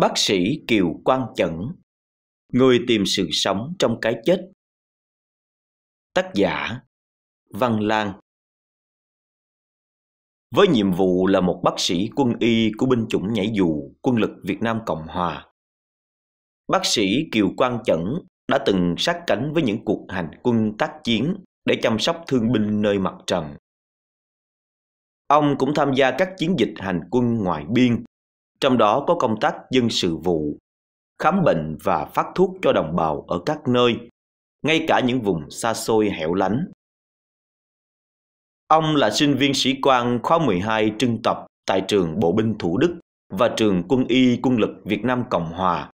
bác sĩ Kiều Quang Chẩn Người tìm sự sống trong cái chết Tác giả Văn Lan Với nhiệm vụ là một bác sĩ quân y của binh chủng nhảy dù quân lực Việt Nam Cộng Hòa Bác sĩ Kiều Quang Chẩn đã từng sát cánh với những cuộc hành quân tác chiến để chăm sóc thương binh nơi mặt trận. Ông cũng tham gia các chiến dịch hành quân ngoài biên trong đó có công tác dân sự vụ, khám bệnh và phát thuốc cho đồng bào ở các nơi, ngay cả những vùng xa xôi hẻo lánh. Ông là sinh viên sĩ quan khóa 12 trưng tập tại trường Bộ binh Thủ Đức và trường Quân y Quân lực Việt Nam Cộng Hòa.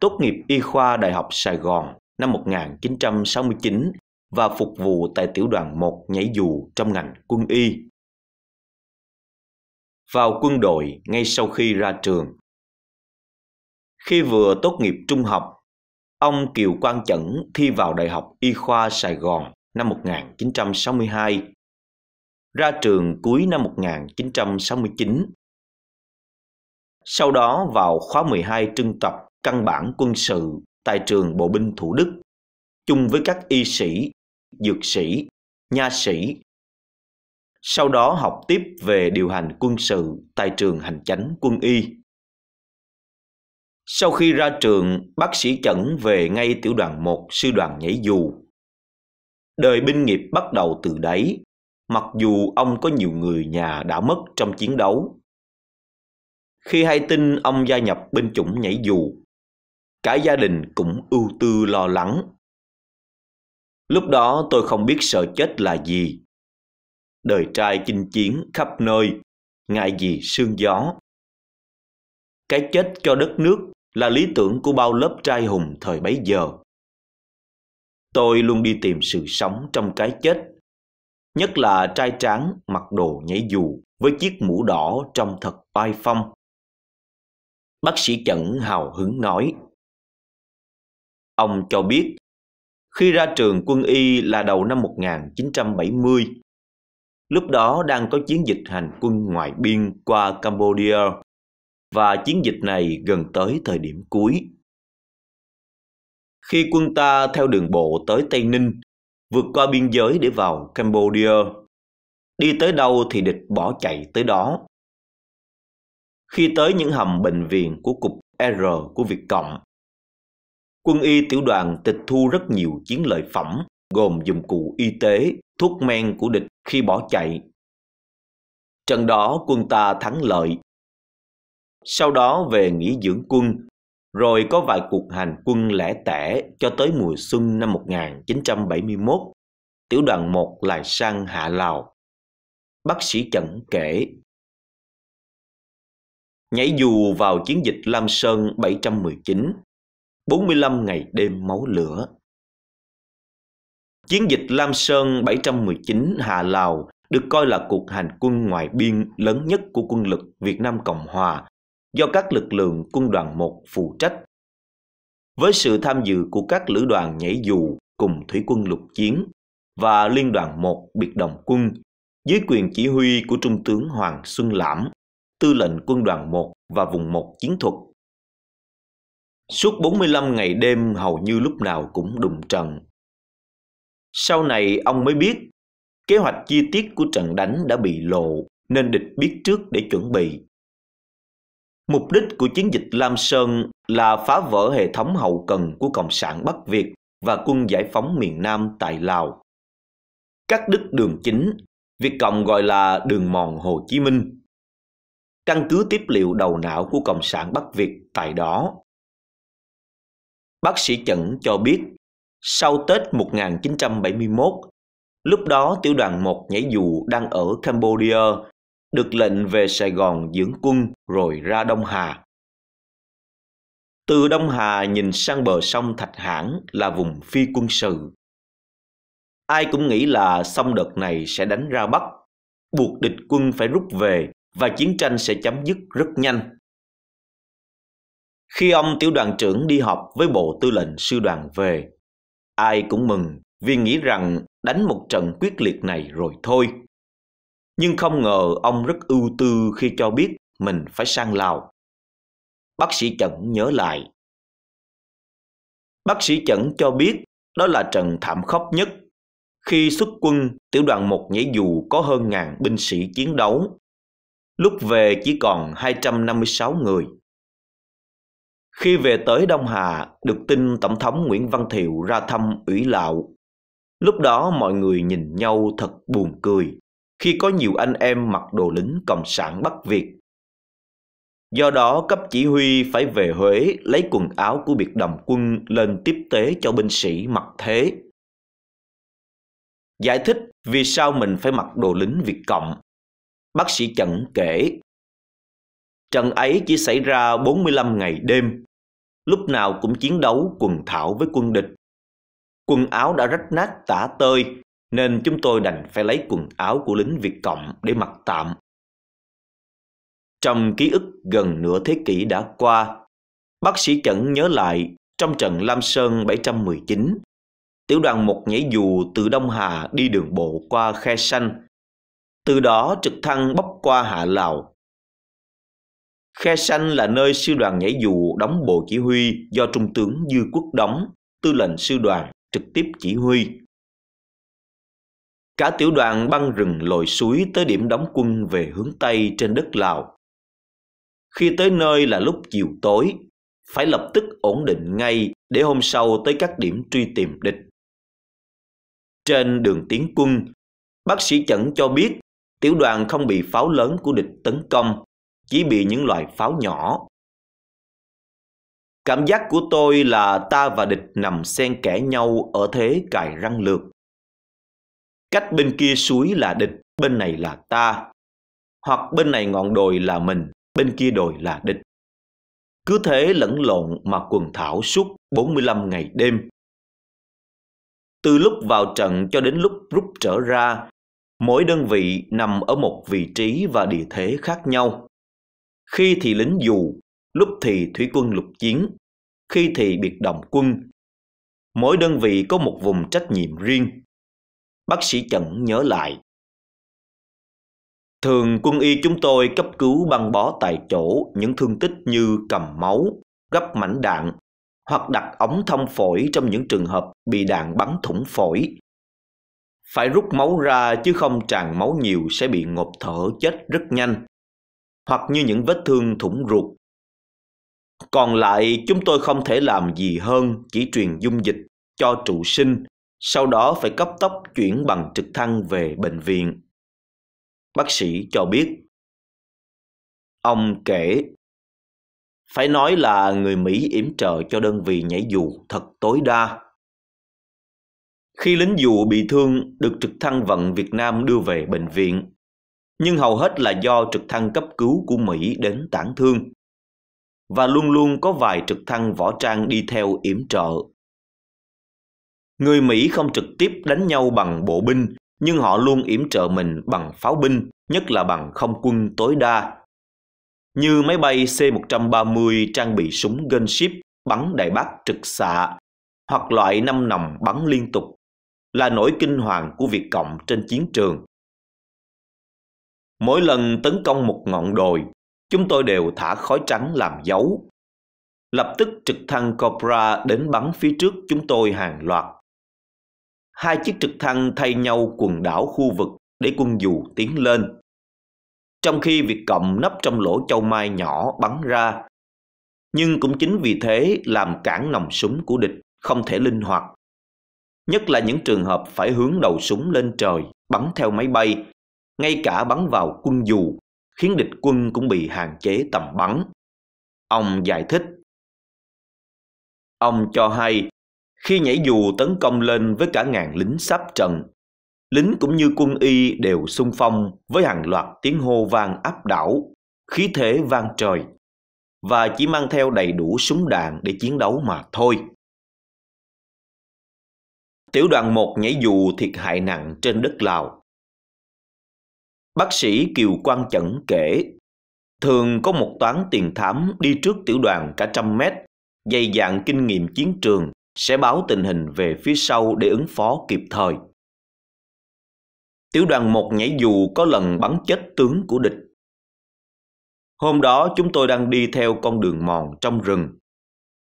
Tốt nghiệp y khoa Đại học Sài Gòn năm 1969 và phục vụ tại tiểu đoàn 1 nhảy dù trong ngành quân y vào quân đội ngay sau khi ra trường. Khi vừa tốt nghiệp trung học, ông Kiều Quang Chẩn thi vào Đại học Y khoa Sài Gòn năm 1962, ra trường cuối năm 1969. Sau đó vào khóa 12 trưng tập căn bản quân sự tại trường Bộ binh Thủ Đức, chung với các y sĩ, dược sĩ, nha sĩ sau đó học tiếp về điều hành quân sự tại trường hành chánh quân y. Sau khi ra trường, bác sĩ Chẩn về ngay tiểu đoàn 1 sư đoàn nhảy dù. Đời binh nghiệp bắt đầu từ đấy, mặc dù ông có nhiều người nhà đã mất trong chiến đấu. Khi hay tin ông gia nhập binh chủng nhảy dù, cả gia đình cũng ưu tư lo lắng. Lúc đó tôi không biết sợ chết là gì, đời trai kinh chiến khắp nơi, ngại gì sương gió. Cái chết cho đất nước là lý tưởng của bao lớp trai hùng thời bấy giờ. Tôi luôn đi tìm sự sống trong cái chết, nhất là trai tráng mặc đồ nhảy dù với chiếc mũ đỏ trong thật oai phong. Bác sĩ Chẩn hào hứng nói. Ông cho biết, khi ra trường quân y là đầu năm 1970, lúc đó đang có chiến dịch hành quân ngoại biên qua Cambodia và chiến dịch này gần tới thời điểm cuối. Khi quân ta theo đường bộ tới Tây Ninh, vượt qua biên giới để vào Cambodia, đi tới đâu thì địch bỏ chạy tới đó. Khi tới những hầm bệnh viện của cục R của Việt Cộng, quân y tiểu đoàn tịch thu rất nhiều chiến lợi phẩm gồm dụng cụ y tế, thuốc men của địch khi bỏ chạy. Trận đó quân ta thắng lợi. Sau đó về nghỉ dưỡng quân, rồi có vài cuộc hành quân lẻ tẻ cho tới mùa xuân năm 1971, tiểu đoàn 1 lại sang Hạ Lào. Bác sĩ Chẩn kể Nhảy dù vào chiến dịch Lam Sơn 719, 45 ngày đêm máu lửa. Chiến dịch Lam Sơn 719 Hà Lào được coi là cuộc hành quân ngoại biên lớn nhất của quân lực Việt Nam Cộng Hòa do các lực lượng quân đoàn 1 phụ trách. Với sự tham dự của các lữ đoàn nhảy dù cùng thủy quân lục chiến và liên đoàn 1 biệt động quân dưới quyền chỉ huy của Trung tướng Hoàng Xuân Lãm, tư lệnh quân đoàn 1 và vùng 1 chiến thuật. Suốt 45 ngày đêm hầu như lúc nào cũng đụng trần sau này ông mới biết, kế hoạch chi tiết của trận đánh đã bị lộ nên địch biết trước để chuẩn bị. Mục đích của chiến dịch Lam Sơn là phá vỡ hệ thống hậu cần của Cộng sản Bắc Việt và quân giải phóng miền Nam tại Lào. Các đứt đường chính, Việt Cộng gọi là đường mòn Hồ Chí Minh. Căn cứ tiếp liệu đầu não của Cộng sản Bắc Việt tại đó. Bác sĩ Chẩn cho biết sau Tết 1971, lúc đó tiểu đoàn 1 nhảy dù đang ở Cambodia, được lệnh về Sài Gòn dưỡng quân rồi ra Đông Hà. Từ Đông Hà nhìn sang bờ sông Thạch Hãn là vùng phi quân sự. Ai cũng nghĩ là sông đợt này sẽ đánh ra Bắc, buộc địch quân phải rút về và chiến tranh sẽ chấm dứt rất nhanh. Khi ông tiểu đoàn trưởng đi họp với bộ tư lệnh sư đoàn về, Ai cũng mừng vì nghĩ rằng đánh một trận quyết liệt này rồi thôi. Nhưng không ngờ ông rất ưu tư khi cho biết mình phải sang Lào. Bác sĩ Chẩn nhớ lại. Bác sĩ Chẩn cho biết đó là trận thảm khốc nhất. Khi xuất quân, tiểu đoàn một nhảy dù có hơn ngàn binh sĩ chiến đấu. Lúc về chỉ còn 256 người. Khi về tới Đông Hà, được tin Tổng thống Nguyễn Văn Thiệu ra thăm ủy lạo. Lúc đó mọi người nhìn nhau thật buồn cười, khi có nhiều anh em mặc đồ lính Cộng sản Bắc Việt. Do đó, cấp chỉ huy phải về Huế lấy quần áo của biệt đồng quân lên tiếp tế cho binh sĩ mặc thế. Giải thích vì sao mình phải mặc đồ lính Việt Cộng. Bác sĩ Chẩn kể Trận ấy chỉ xảy ra 45 ngày đêm, lúc nào cũng chiến đấu quần thảo với quân địch. Quần áo đã rách nát tả tơi, nên chúng tôi đành phải lấy quần áo của lính Việt Cộng để mặc tạm. Trong ký ức gần nửa thế kỷ đã qua, bác sĩ Chẩn nhớ lại trong trận Lam Sơn 719, tiểu đoàn một nhảy dù từ Đông Hà đi đường bộ qua Khe xanh, từ đó trực thăng bốc qua Hạ Lào Khe Sanh là nơi sư đoàn nhảy dù đóng bộ chỉ huy do Trung tướng Dư Quốc đóng, tư lệnh sư đoàn trực tiếp chỉ huy. Cả tiểu đoàn băng rừng lội suối tới điểm đóng quân về hướng Tây trên đất Lào. Khi tới nơi là lúc chiều tối, phải lập tức ổn định ngay để hôm sau tới các điểm truy tìm địch. Trên đường tiến quân, bác sĩ Chẩn cho biết tiểu đoàn không bị pháo lớn của địch tấn công chỉ bị những loại pháo nhỏ. Cảm giác của tôi là ta và địch nằm xen kẽ nhau ở thế cài răng lược. Cách bên kia suối là địch, bên này là ta. Hoặc bên này ngọn đồi là mình, bên kia đồi là địch. Cứ thế lẫn lộn mà quần thảo suốt 45 ngày đêm. Từ lúc vào trận cho đến lúc rút trở ra, mỗi đơn vị nằm ở một vị trí và địa thế khác nhau khi thì lính dù, lúc thì thủy quân lục chiến, khi thì biệt động quân. Mỗi đơn vị có một vùng trách nhiệm riêng. Bác sĩ Chẩn nhớ lại. Thường quân y chúng tôi cấp cứu băng bó tại chỗ những thương tích như cầm máu, gấp mảnh đạn hoặc đặt ống thông phổi trong những trường hợp bị đạn bắn thủng phổi. Phải rút máu ra chứ không tràn máu nhiều sẽ bị ngộp thở chết rất nhanh hoặc như những vết thương thủng ruột. Còn lại chúng tôi không thể làm gì hơn chỉ truyền dung dịch cho trụ sinh, sau đó phải cấp tốc chuyển bằng trực thăng về bệnh viện. Bác sĩ cho biết. Ông kể, phải nói là người Mỹ yểm trợ cho đơn vị nhảy dù thật tối đa. Khi lính dù bị thương được trực thăng vận Việt Nam đưa về bệnh viện, nhưng hầu hết là do trực thăng cấp cứu của Mỹ đến tản thương. Và luôn luôn có vài trực thăng võ trang đi theo yểm trợ. Người Mỹ không trực tiếp đánh nhau bằng bộ binh, nhưng họ luôn yểm trợ mình bằng pháo binh, nhất là bằng không quân tối đa. Như máy bay C-130 trang bị súng gunship bắn đại bác trực xạ, hoặc loại năm nòng bắn liên tục, là nỗi kinh hoàng của Việt Cộng trên chiến trường Mỗi lần tấn công một ngọn đồi, chúng tôi đều thả khói trắng làm dấu. Lập tức trực thăng Cobra đến bắn phía trước chúng tôi hàng loạt. Hai chiếc trực thăng thay nhau quần đảo khu vực để quân dù tiến lên. Trong khi việc cộng nấp trong lỗ châu mai nhỏ bắn ra, nhưng cũng chính vì thế làm cản nòng súng của địch không thể linh hoạt. Nhất là những trường hợp phải hướng đầu súng lên trời, bắn theo máy bay ngay cả bắn vào quân dù, khiến địch quân cũng bị hạn chế tầm bắn. Ông giải thích. Ông cho hay, khi nhảy dù tấn công lên với cả ngàn lính sắp trận, lính cũng như quân y đều xung phong với hàng loạt tiếng hô vang áp đảo, khí thế vang trời, và chỉ mang theo đầy đủ súng đạn để chiến đấu mà thôi. Tiểu đoàn 1 nhảy dù thiệt hại nặng trên đất Lào, Bác sĩ Kiều Quang Chẩn kể, thường có một toán tiền thám đi trước tiểu đoàn cả trăm mét, dày dạn kinh nghiệm chiến trường sẽ báo tình hình về phía sau để ứng phó kịp thời. Tiểu đoàn một nhảy dù có lần bắn chết tướng của địch. Hôm đó chúng tôi đang đi theo con đường mòn trong rừng.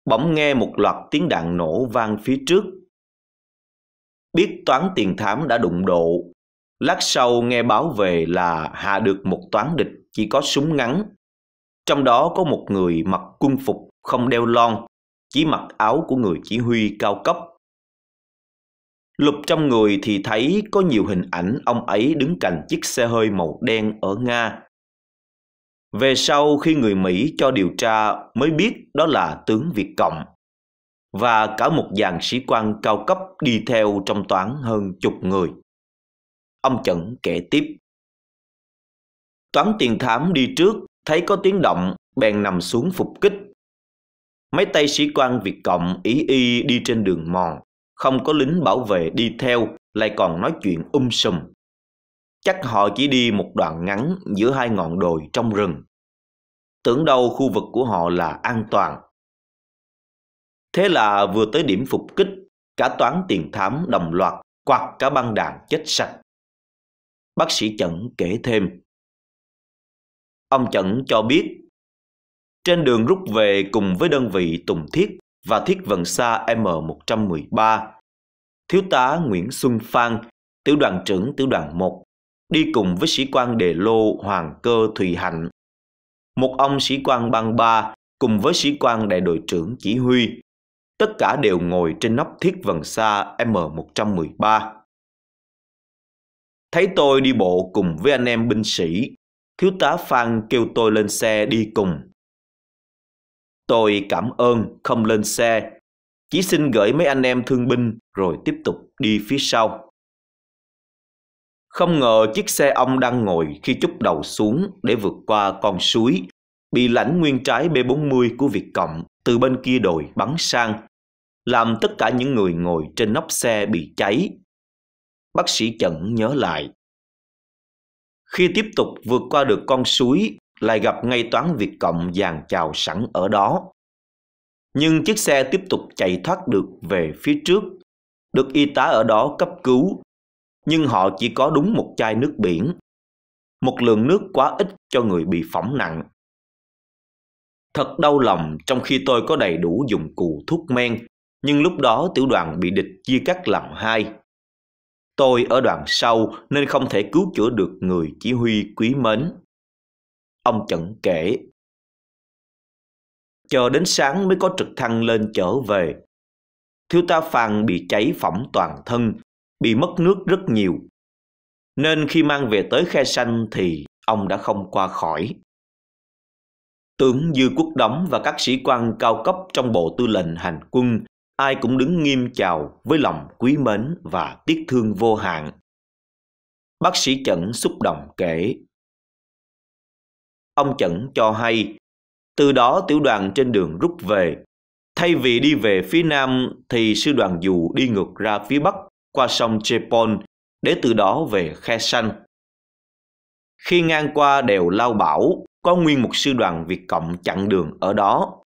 Bỗng nghe một loạt tiếng đạn nổ vang phía trước. Biết toán tiền thám đã đụng độ Lát sau nghe báo về là hạ được một toán địch chỉ có súng ngắn. Trong đó có một người mặc quân phục không đeo lon, chỉ mặc áo của người chỉ huy cao cấp. Lục trong người thì thấy có nhiều hình ảnh ông ấy đứng cạnh chiếc xe hơi màu đen ở Nga. Về sau khi người Mỹ cho điều tra mới biết đó là tướng Việt Cộng và cả một dàn sĩ quan cao cấp đi theo trong toán hơn chục người ông chẩn kể tiếp. Toán tiền thám đi trước, thấy có tiếng động, bèn nằm xuống phục kích. Mấy tay sĩ quan Việt Cộng ý y đi trên đường mòn, không có lính bảo vệ đi theo, lại còn nói chuyện um sùm. Chắc họ chỉ đi một đoạn ngắn giữa hai ngọn đồi trong rừng. Tưởng đâu khu vực của họ là an toàn. Thế là vừa tới điểm phục kích, cả toán tiền thám đồng loạt quạt cả băng đạn chết sạch. Bác sĩ Chẩn kể thêm. Ông Chẩn cho biết, trên đường rút về cùng với đơn vị Tùng Thiết và Thiết Vận xa M113, Thiếu tá Nguyễn Xuân Phan, tiểu đoàn trưởng tiểu đoàn 1, đi cùng với sĩ quan Đề Lô Hoàng Cơ Thùy Hạnh, một ông sĩ quan băng ba cùng với sĩ quan đại đội trưởng chỉ huy. Tất cả đều ngồi trên nóc thiết vần xa M113. Thấy tôi đi bộ cùng với anh em binh sĩ, thiếu tá Phan kêu tôi lên xe đi cùng. Tôi cảm ơn không lên xe, chỉ xin gửi mấy anh em thương binh rồi tiếp tục đi phía sau. Không ngờ chiếc xe ông đang ngồi khi chúc đầu xuống để vượt qua con suối, bị lãnh nguyên trái B40 của Việt Cộng từ bên kia đồi bắn sang, làm tất cả những người ngồi trên nóc xe bị cháy bác sĩ chẩn nhớ lại. Khi tiếp tục vượt qua được con suối, lại gặp ngay toán Việt Cộng dàn chào sẵn ở đó. Nhưng chiếc xe tiếp tục chạy thoát được về phía trước, được y tá ở đó cấp cứu, nhưng họ chỉ có đúng một chai nước biển. Một lượng nước quá ít cho người bị phỏng nặng. Thật đau lòng trong khi tôi có đầy đủ dụng cụ thuốc men, nhưng lúc đó tiểu đoàn bị địch chia cắt làm hai, Tôi ở đoạn sau nên không thể cứu chữa được người chỉ huy quý mến. Ông Chẩn kể. Chờ đến sáng mới có trực thăng lên trở về. Thiếu ta Phan bị cháy phỏng toàn thân, bị mất nước rất nhiều. Nên khi mang về tới khe xanh thì ông đã không qua khỏi. Tướng Dư Quốc đóng và các sĩ quan cao cấp trong Bộ Tư lệnh Hành quân ai cũng đứng nghiêm chào với lòng quý mến và tiếc thương vô hạn. Bác sĩ Chẩn xúc động kể. Ông Chẩn cho hay, từ đó tiểu đoàn trên đường rút về. Thay vì đi về phía nam thì sư đoàn dù đi ngược ra phía bắc qua sông Chepon để từ đó về Khe Sanh. Khi ngang qua đèo Lao Bảo, có nguyên một sư đoàn Việt Cộng chặn đường ở đó.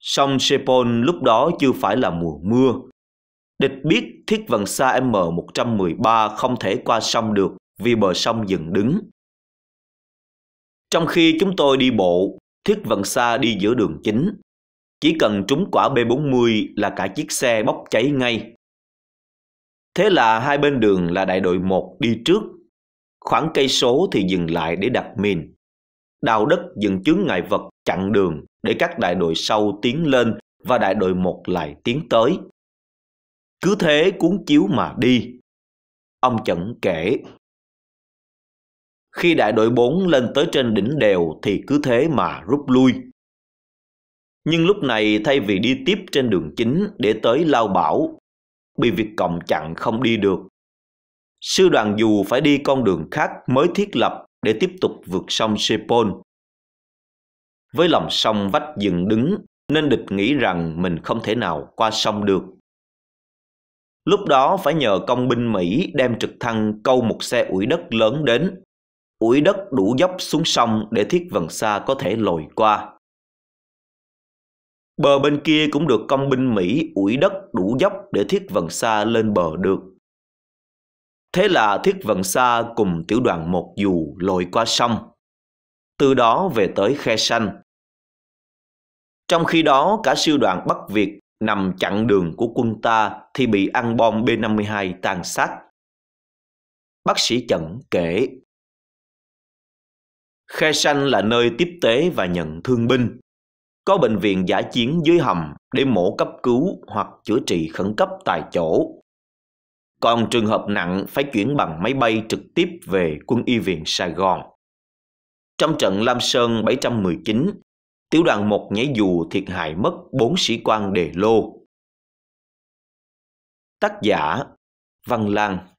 Sông Sepol lúc đó chưa phải là mùa mưa. Địch biết thiết vận xa M113 không thể qua sông được vì bờ sông dừng đứng. Trong khi chúng tôi đi bộ, thiết vận xa đi giữa đường chính. Chỉ cần trúng quả B40 là cả chiếc xe bốc cháy ngay. Thế là hai bên đường là đại đội 1 đi trước. Khoảng cây số thì dừng lại để đặt mìn. Đào đất dừng chướng ngại vật chặn đường để các đại đội sau tiến lên và đại đội một lại tiến tới. Cứ thế cuốn chiếu mà đi. Ông Chẩn kể. Khi đại đội 4 lên tới trên đỉnh đèo thì cứ thế mà rút lui. Nhưng lúc này thay vì đi tiếp trên đường chính để tới Lao Bảo, bị việc Cộng chặn không đi được. Sư đoàn dù phải đi con đường khác mới thiết lập để tiếp tục vượt sông Sepol. Với lòng sông vách dựng đứng nên địch nghĩ rằng mình không thể nào qua sông được. Lúc đó phải nhờ công binh Mỹ đem trực thăng câu một xe ủi đất lớn đến. Ủi đất đủ dốc xuống sông để thiết vần xa có thể lội qua. Bờ bên kia cũng được công binh Mỹ ủi đất đủ dốc để thiết vần xa lên bờ được. Thế là thiết vận xa cùng tiểu đoàn một dù lội qua sông từ đó về tới Khe Sanh. Trong khi đó, cả sư đoàn Bắc Việt nằm chặn đường của quân ta thì bị ăn bom B-52 tàn sát. Bác sĩ Chẩn kể, Khe Sanh là nơi tiếp tế và nhận thương binh. Có bệnh viện giả chiến dưới hầm để mổ cấp cứu hoặc chữa trị khẩn cấp tại chỗ. Còn trường hợp nặng phải chuyển bằng máy bay trực tiếp về quân y viện Sài Gòn. Trong trận Lam Sơn 719, tiểu đoàn 1 nhảy dù thiệt hại mất 4 sĩ quan đề lô. Tác giả Văn Lang